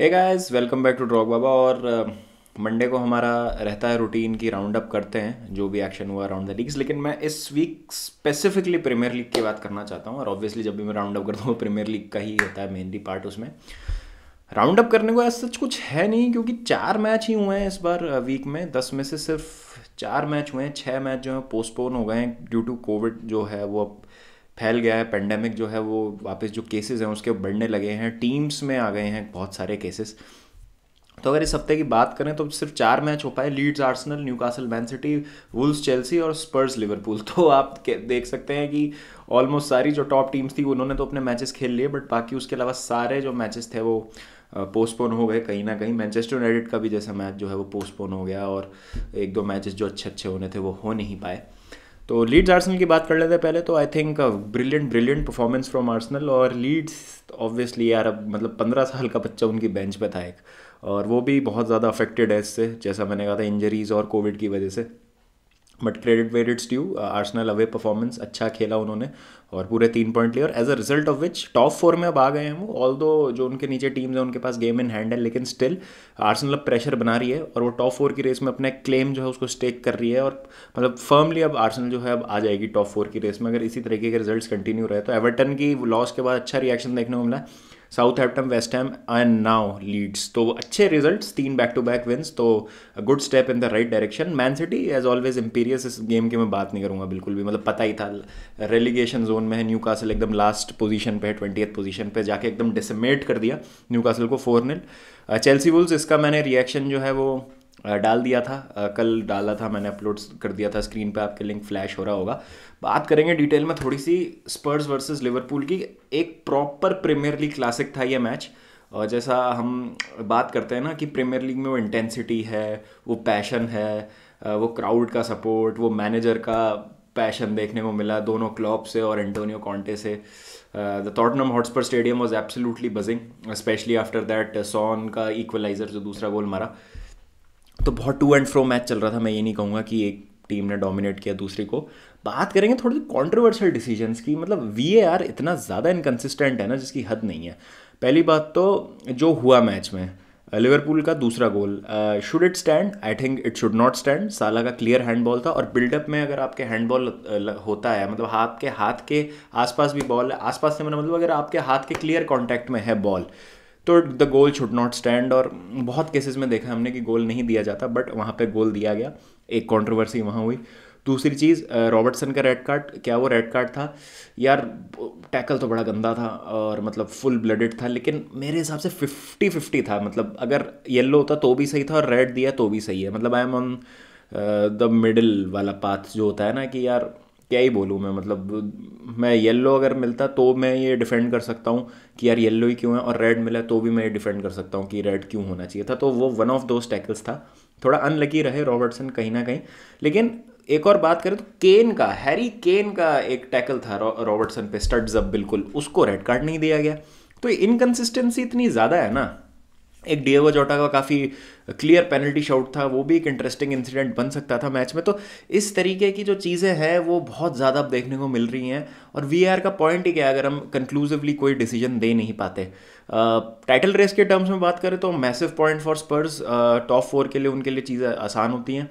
Hey guys welcome back to ड्रॉग बाबा और मंडे uh, को हमारा रहता है रूटीन की राउंड अप करते हैं जो भी एक्शन हुआ राउंड द लीग्स लेकिन मैं इस वीक स्पेसिफिकली प्रीमियर लीग की बात करना चाहता हूँ और ऑब्वियसली जब भी मैं राउंड अप करता हूँ प्रीमियर लीग का ही होता है मेनली पार्ट उसमें राउंड अप करने को ऐसा सच कुछ है नहीं क्योंकि चार मैच ही हुए हैं इस बार वीक uh, में दस में से सिर्फ चार मैच हुए हैं छः मैच जो हैं पोस्टपोन हो गए हैं ड्यू टू कोविड जो है वो अब फैल गया है पेंडेमिक जो है वो वापस जो केसेस हैं उसके बढ़ने लगे हैं टीम्स में आ गए हैं बहुत सारे केसेस तो अगर इस हफ्ते की बात करें तो सिर्फ चार मैच हो पाए Leeds Arsenal Newcastle Man City Wolves Chelsea और स्पर्स लिवरपूल तो आप देख सकते हैं कि ऑलमोस्ट सारी जो टॉप टीम्स थी उन्होंने तो अपने मैचेस खेल लिए बट बाकी उसके अलावा सारे जो मैचेस थे वो पोस्टपोन हो गए कहीं ना कहीं मैनचेस्टर यूनाइटेड का भी जैसा मैच जो है वो पोस्टपोन हो गया और एक दो मैचेस जो अच्छे अच्छे होने थे वो हो नहीं पाए तो लीड्स आर्सनल की बात कर लेते हैं पहले तो I think brilliant brilliant performance from Arsenal और लीड्स ऑब्वियसली यार अब मतलब पंद्रह साल का बच्चा उनकी बेंच पे था एक और वो भी बहुत ज़्यादा अफेक्टेड है इससे जैसा मैंने कहा था इंजरीज़ और कोविड की वजह से but credit where it's due Arsenal away performance अच्छा खेला उन्होंने और पूरे तीन पॉइंट लिए और as a result of which top four में अब आ गए हैं वो ऑल दो जो उनके नीचे टीम्स हैं उनके पास गेम इन हैंड है लेकिन स्टिल आर्सनल अब प्रेशर बना रही है और वो टॉप फोर की रेस में अपने क्लेम जो है उसको स्टेक कर रही है और मतलब फर्मली अब आर्सनल जो है अब आ जाएगी टॉप फोर की रेस में अगर इसी तरीके के रिजल्ट कंटिन्यू रहे तो एवर्टन की लॉस के बाद अच्छा रिएक्शन देखने को मिला Southampton West Ham and now Leeds तो अच्छे रिजल्ट तीन बैक टू बैक विन्स तो good step in the right direction Man City as always imperious इस गेम की मैं बात नहीं करूँगा बिल्कुल भी मतलब पता ही था रेलीगेशन जोन में है न्यू कासल एकदम लास्ट पोजिशन पर है ट्वेंटी पोजीशन पर जाके एकदम डिसमेट कर दिया न्यू कासल को फोर नील चेल्सी वुल्स इसका मैंने रिएक्शन जो है वो डाल दिया था कल डाला था मैंने अपलोड कर दिया था स्क्रीन पे आपके लिंक फ्लैश हो रहा होगा बात करेंगे डिटेल में थोड़ी सी स्पर्स वर्सेस लिवरपूल की एक प्रॉपर प्रीमियर लीग क्लासिक था ये मैच और जैसा हम बात करते हैं ना कि प्रीमियर लीग में वो इंटेंसिटी है वो पैशन है वो क्राउड का सपोर्ट वो मैनेजर का पैशन देखने को मिला दोनों क्लॉप से और एंटोनियो कॉन्टे से the Tottenham Hotspur stadium was absolutely buzzing especially after that Son का इक्वलाइजर जो दूसरा गोल मारा uh, तो बहुत टू एंड फ्रो मैच चल रहा था मैं ये नहीं कहूँगा कि एक टीम ने डोमिनेट किया दूसरी को बात करेंगे थोड़ी सी कॉन्ट्रोवर्शियल डिसीजंस की मतलब वी इतना ज़्यादा इनकन्सिस्टेंट है ना जिसकी हद नहीं है पहली बात तो जो हुआ मैच में लिवरपूल का दूसरा goal should it stand I think it should not stand Salah का क्लियर हैंडबॉल था और बिल्डअप में अगर आपके हैंडबॉल होता है मतलब हाथ के हाथ के आसपास भी बॉल है आसपास से मैंने मतलब अगर आपके हाथ के क्लियर कांटेक्ट में है बॉल तो the goal should not stand और बहुत केसेस में देखा हमने कि गोल नहीं दिया जाता बट वहाँ पे गोल दिया गया एक कंट्रोवर्सी वहाँ हुई दूसरी चीज़ रॉबर्टसन का रेड कार्ड क्या वो रेड कार्ड था यार टैकल तो बड़ा गंदा था और मतलब फुल ब्लडेड था लेकिन मेरे हिसाब से फिफ्टी फिफ्टी था मतलब अगर येलो होता तो भी सही था और रेड दिया तो भी सही है मतलब I am on the middle वाला पाथ जो होता है ना कि यार क्या ही बोलूँ मैं मतलब मैं येलो अगर मिलता तो मैं ये डिफेंड कर सकता हूँ कि यार येलो ही क्यों है और रेड मिला तो भी मैं ये डिफेंड कर सकता हूँ कि रेड क्यों होना चाहिए था तो वो वन ऑफ दोज टैकल्स था थोड़ा अनलकी रहे रॉबर्टसन कहीं ना कहीं लेकिन एक और बात करें तो केन का हैरी केन का एक टैकल था रॉबर्टसन पे स्टड्स अप बिल्कुल उसको रेड कार्ड नहीं दिया गया तो इनकन्सिस्टेंसी इतनी ज़्यादा है ना एक डिएगो जोटा का काफ़ी क्लियर पेनल्टी शाउट था वो भी एक इंटरेस्टिंग इंसिडेंट बन सकता था मैच में तो इस तरीके की जो चीज़ें हैं वो बहुत ज़्यादा अब देखने को मिल रही हैं और वी का पॉइंट ही क्या है अगर हम कंक्लूसिवली कोई डिसीजन दे नहीं पाते टाइटल रेस के टर्म्स में बात करें तो massive point for Spurs top four के लिए उनके लिए चीज़ें आसान होती हैं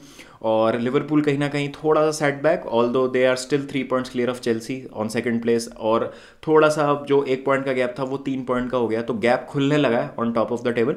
और लिवरपूल कहीं ना कहीं थोड़ा सा setback although they are still three points clear of Chelsea on second place और थोड़ा सा जो एक पॉइंट का गैप था वो तीन पॉइंट का हो गया तो गैप खुलने लगा है on top of the table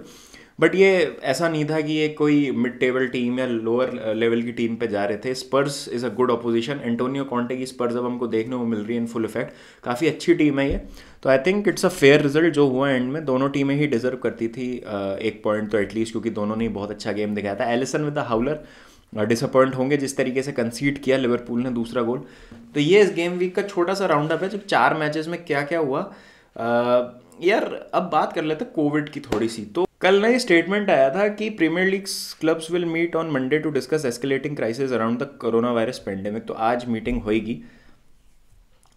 but ये ऐसा नहीं था कि ये कोई मिड टेबल टीम या लोअर लेवल uh, की टीम पे जा रहे थे Spurs is a good opposition Antonio Conte की स्पर्स अब हमको देखने को मिल रही है इन फुल इफेक्ट काफ़ी अच्छी टीम है ये तो I think it's a fair result जो हुआ एंड में दोनों टीमें ही डिजर्व करती थी uh, एक पॉइंट तो एटलीस्ट क्योंकि दोनों ने बहुत अच्छा गेम दिखाया था Alisson with the howler disappoint होंगे जिस तरीके से कंसीड किया लिवरपूल ने दूसरा गोल तो ये इस गेम वीक का छोटा सा राउंड अप है जब चार मैचेस में क्या क्या हुआ uh, यार अब बात कर लेते कोविड की थोड़ी सी तो कल ना ये स्टेटमेंट आया था कि Premier League clubs will meet on Monday to discuss escalating crisis around the coronavirus pandemic तो आज मीटिंग होगी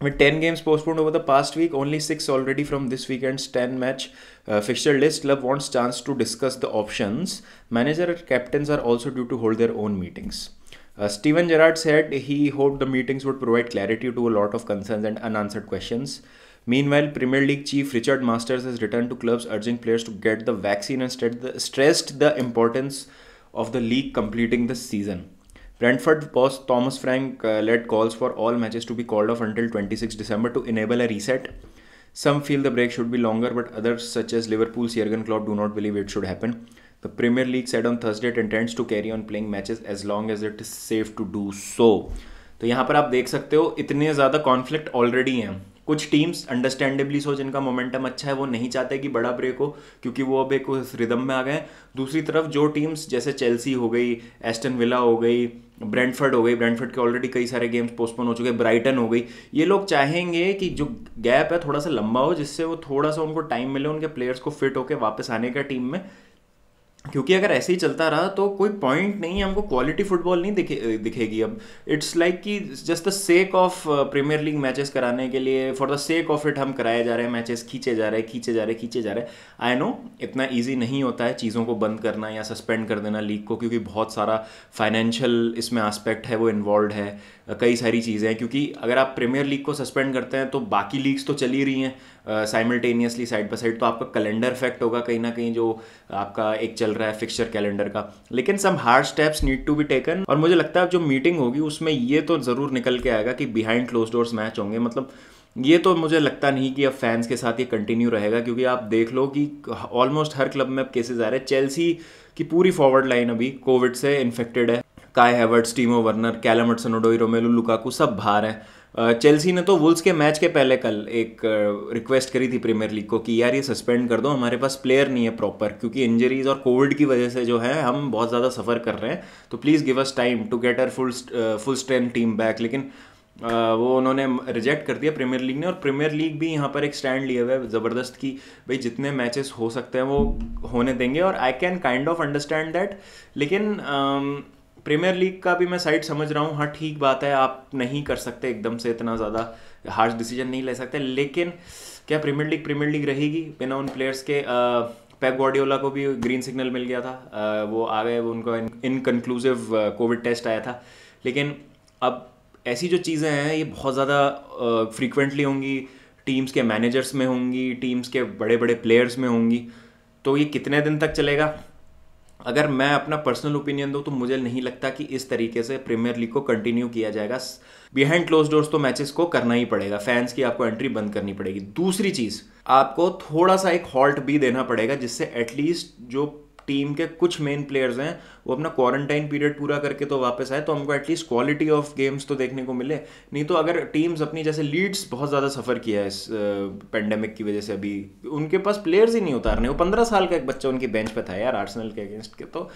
with ten games postpone over the past week only six already from this weekend ten match fixture list club wants chance to discuss the option manager captain are also due to hold their own meetings Steven Gerrard said he hope the meetings would provide clarity to a lot of concern and unanswered question Meanwhile, Premier League chief Richard Masters has returned to clubs urging players to get the vaccine and stressed the importance of the league completing the season. Brentford boss Thomas Frank uh, led calls for all matches to be called off until 26 December to enable a reset. Some feel the break should be longer, but others, such as Liverpool's Jurgen Klopp, do not believe it should happen. The Premier League said on Thursday it intends to carry on playing matches as long as it is safe to do so. तो यहाँ पर आप देख सकते हो इतने ज़्यादा conflict already हैं कुछ टीम्स अंडरस्टैंडेबली सो जिनका मोमेंटम अच्छा है वो नहीं चाहते कि बड़ा ब्रेक हो क्योंकि वो अब एक उस रिदम में आ गए दूसरी तरफ जो टीम्स जैसे चेल्सी हो गई एस्टन विला हो गई ब्रेंडफर्ड हो गई ब्रेंडफर्ड के ऑलरेडी कई सारे गेम्स पोस्टपोन हो चुके हैं ब्राइटन हो गई ये लोग चाहेंगे कि जो गैप है थोड़ा सा लंबा हो जिससे वो थोड़ा सा उनको टाइम मिले उनके प्लेयर्स को फिट होकर वापस आने का टीम में क्योंकि अगर ऐसे ही चलता रहा तो कोई पॉइंट नहीं है हमको क्वालिटी फुटबॉल नहीं दिखे दिखेगी अब इट्स लाइक कि just the sake of Premier League matches कराने के लिए for the sake of it हम कराए जा रहे हैं मैचेस खींचे जा रहे हैं खींचे जा रहे हैं खींचे जा रहे हैं आई नो इतना ईजी नहीं होता है चीज़ों को बंद करना या सस्पेंड कर देना लीग को क्योंकि बहुत सारा फाइनेंशियल इसमें आस्पेक्ट है वो इन्वॉल्व है कई सारी चीज़ें हैं क्योंकि अगर आप प्रीमियर लीग को सस्पेंड करते हैं तो बाकी लीग्स तो चली रही हैं साइमल्टेनियसली साइड बाई साइड तो आपका कैलेंडर इफेक्ट होगा कहीं ना कहीं जो आपका एक चल रहा है फिक्सचर कैलेंडर का लेकिन some hard steps need to be taken और मुझे लगता है जो मीटिंग होगी उसमें ये तो ज़रूर निकल के आएगा कि बिहाइंड क्लोज डोर्स मैच होंगे मतलब ये तो मुझे लगता नहीं कि अब फैंस के साथ ये कंटिन्यू रहेगा क्योंकि आप देख लो कि ऑलमोस्ट हर क्लब में अब केसेस आ रहे हैं चेल्सी की पूरी फॉरवर्ड लाइन अभी कोविड से इन्फेक्टेड है Kai Havertz Timo Werner Callum Hudson Odoi Romelu Lukaku सब बाहर हैं चेल्सी ने तो वुल्स के मैच के पहले कल एक रिक्वेस्ट करी थी प्रीमियर लीग को कि यार ये सस्पेंड कर दो हमारे पास प्लेयर नहीं है प्रॉपर क्योंकि इंजरीज और कोविड की वजह से जो है हम बहुत ज़्यादा सफ़र कर रहे हैं तो please give us time to get uh full full strength team back लेकिन वो उन्होंने रिजेक्ट कर दिया प्रीमियर लीग ने और प्रीमियर लीग भी यहाँ पर एक स्टैंड लिए हुए है ज़बरदस्त कि भाई जितने मैचेस हो सकते हैं वो होने देंगे और I can kind of understand that लेकिन प्रीमियर लीग का भी मैं साइड समझ रहा हूँ हाँ ठीक बात है आप नहीं कर सकते एकदम से इतना ज़्यादा हार्ड डिसीजन नहीं ले सकते लेकिन क्या प्रीमियर लीग प्रीमियर लीग रहेगी बिना उन प्लेयर्स के पैक गॉडियोला को भी ग्रीन सिग्नल मिल गया था वो आ गए उनका इनकनक्लूसिव कोविड टेस्ट आया था लेकिन अब ऐसी जो चीज़ें हैं ये बहुत ज़्यादा फ्रीक्वेंटली होंगी टीम्स के मैनेजर्स में होंगी टीम्स के बड़े बड़े प्लेयर्स में होंगी तो ये कितने दिन तक चलेगा अगर मैं अपना पर्सनल ओपिनियन दूं तो मुझे नहीं लगता कि इस तरीके से प्रीमियर लीग को कंटिन्यू किया जाएगा बिहाइंड क्लोज डोर्स तो मैचेस को करना ही पड़ेगा फैंस की आपको एंट्री बंद करनी पड़ेगी दूसरी चीज़ आपको थोड़ा सा एक हॉल्ट भी देना पड़ेगा जिससे एटलीस्ट जो टीम के कुछ मेन प्लेयर्स हैं वो अपना क्वारंटाइन पीरियड पूरा करके तो वापस आए तो हमको एटलीस्ट क्वालिटी ऑफ गेम्स तो देखने को मिले नहीं तो अगर टीम्स अपनी जैसे लीड्स बहुत ज़्यादा सफ़र किया है इस पेंडेमिक की वजह से अभी उनके पास प्लेयर्स ही नहीं उतारने वो पंद्रह साल का एक बच्चा उनकी बेंच पर था यार आर्सनल के अगेंस्ट के तो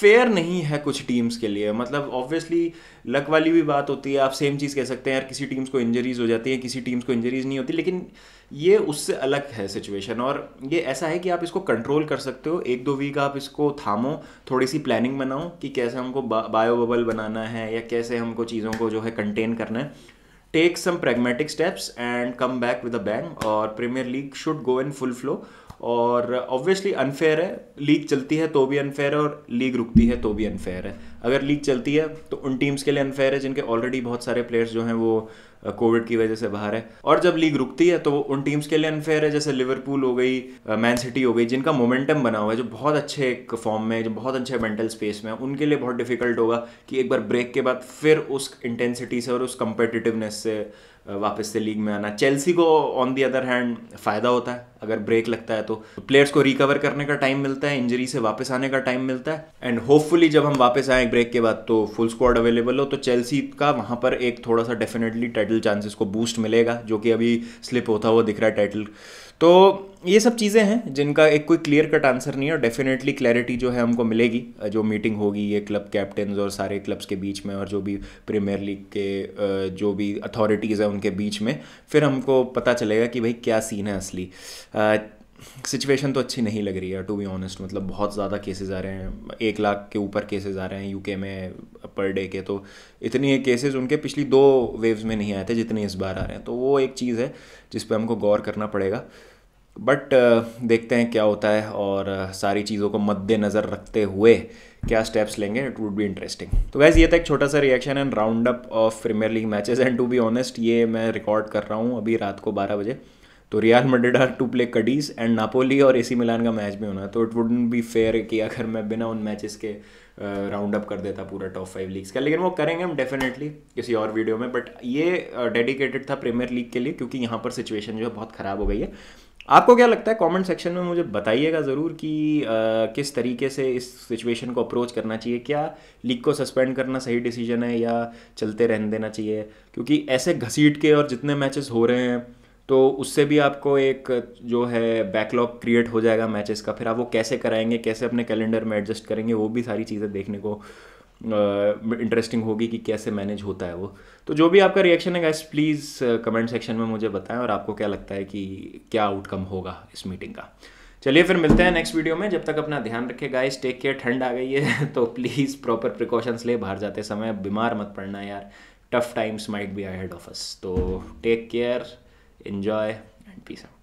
फेयर नहीं है कुछ टीम्स के लिए मतलब ऑब्वियसली लक वाली भी बात होती है आप सेम चीज़ कह सकते हैं यार किसी टीम्स को इंजरीज हो जाती है किसी टीम्स को इंजरीज नहीं होती लेकिन ये उससे अलग है सिचुएशन और ये ऐसा है कि आप इसको कंट्रोल कर सकते हो एक दो वीक आप इसको थामो थोड़ी सी प्लानिंग बनाओ कि कैसे हमको बा, बायो बबल बनाना है या कैसे हमको चीज़ों को जो है कंटेन करना है take some pragmatic steps and come back with a bang और Premier League should go in full flow और ऑब्वियसली अनफेयर है लीग चलती है तो भी अनफेयर है और लीग रुकती है तो भी अनफेयर है अगर लीग चलती है तो उन टीम्स के लिए अनफेयर है जिनके ऑलरेडी बहुत सारे प्लेयर्स जो हैं वो कोविड की वजह से बाहर है और जब लीग रुकती है तो वो उन टीम्स के लिए अनफेयर है जैसे लिवरपूल हो गई मैन सिटी हो गई जिनका मोमेंटम बना हुआ है जो बहुत अच्छे एक फॉर्म में जो बहुत अच्छे मेंटल स्पेस में है उनके लिए बहुत डिफिकल्ट होगा कि एक बार ब्रेक के बाद फिर उस इंटेंसिटी से और उस कंपेटिटिवनेस से वापस से लीग में आना चेल्सी को ऑन दी अदर हैंड फ़ायदा होता है अगर ब्रेक लगता है तो प्लेयर्स को रिकवर करने का टाइम मिलता है इंजरी से वापस आने का टाइम मिलता है एंड होपफुली जब हम वापस आए ब्रेक के बाद तो फुल स्क्वाड अवेलेबल हो तो चेल्सी का वहाँ पर एक थोड़ा सा डेफिनेटली टाइटल चांसेस को बूस्ट मिलेगा जो कि अभी स्लिप होता हुआ दिख रहा है टाइटल तो ये सब चीज़ें हैं जिनका एक कोई क्लियर कट आंसर नहीं है और डेफिनेटली क्लैरिटी जो है हमको मिलेगी जो मीटिंग होगी ये क्लब कैप्टन और सारे क्लब्स के बीच में और जो भी प्रीमियर लीग के जो भी अथॉरिटीज़ हैं उनके बीच में फिर हमको पता चलेगा कि भाई क्या सीन है असली सिचुएशन तो अच्छी नहीं लग रही है टू बी ऑनेस्ट मतलब बहुत ज़्यादा केसेस आ रहे हैं एक लाख के ऊपर केसेस आ रहे हैं यूके में पर डे के तो इतने केसेस उनके पिछली दो वेव्स में नहीं आए थे जितने इस बार आ रहे हैं तो वो एक चीज़ है जिस पर हमको गौर करना पड़ेगा बट uh, देखते हैं क्या होता है और uh, सारी चीज़ों को मद्देनज़र रखते हुए क्या स्टेप्स लेंगे इट वुड बी इंटरेस्टिंग तो वैस ये था एक छोटा सा reaction and round up of Premier League matches and to be honest ये मैं रिकॉर्ड कर रहा हूँ अभी रात को बारह बजे तो Real Madrid to play Cadiz and Napoli और एसी मिलान का मैच भी होना तो इट वुडन बी फेयर कि अगर मैं बिना उन मैचेस के राउंड uh, अप कर देता पूरा टॉप फाइव लीग्स का लेकिन वो करेंगे हम डेफिनेटली किसी और वीडियो में बट ये डेडिकेटेड uh, था प्रीमियर लीग के लिए क्योंकि यहाँ पर सिचुएशन जो है बहुत ख़राब हो गई है आपको क्या लगता है कमेंट सेक्शन में मुझे बताइएगा ज़रूर कि किस तरीके से इस सिचुएशन को अप्रोच करना चाहिए क्या लीग को सस्पेंड करना सही डिसीजन है या चलते रहने देना चाहिए क्योंकि ऐसे घसीट के और जितने मैचेस हो रहे हैं तो उससे भी आपको एक जो है बैकलॉग क्रिएट हो जाएगा मैचेस का फिर आप वो कैसे कराएंगे कैसे अपने कैलेंडर में एडजस्ट करेंगे वो भी सारी चीज़ें देखने को इंटरेस्टिंग होगी कि कैसे मैनेज होता है वो तो जो भी आपका रिएक्शन है गैस प्लीज़ कमेंट सेक्शन में मुझे बताएं और आपको क्या लगता है कि क्या आउटकम होगा इस मीटिंग का चलिए फिर मिलते हैं नेक्स्ट वीडियो में जब तक अपना ध्यान रखे गाइस टेक केयर ठंड आ गई है तो प्लीज़ प्रॉपर प्रिकॉशंस ले बाहर जाते समय बीमार मत पड़ना यार tough times might be ahead of us तो take care enjoy and peace out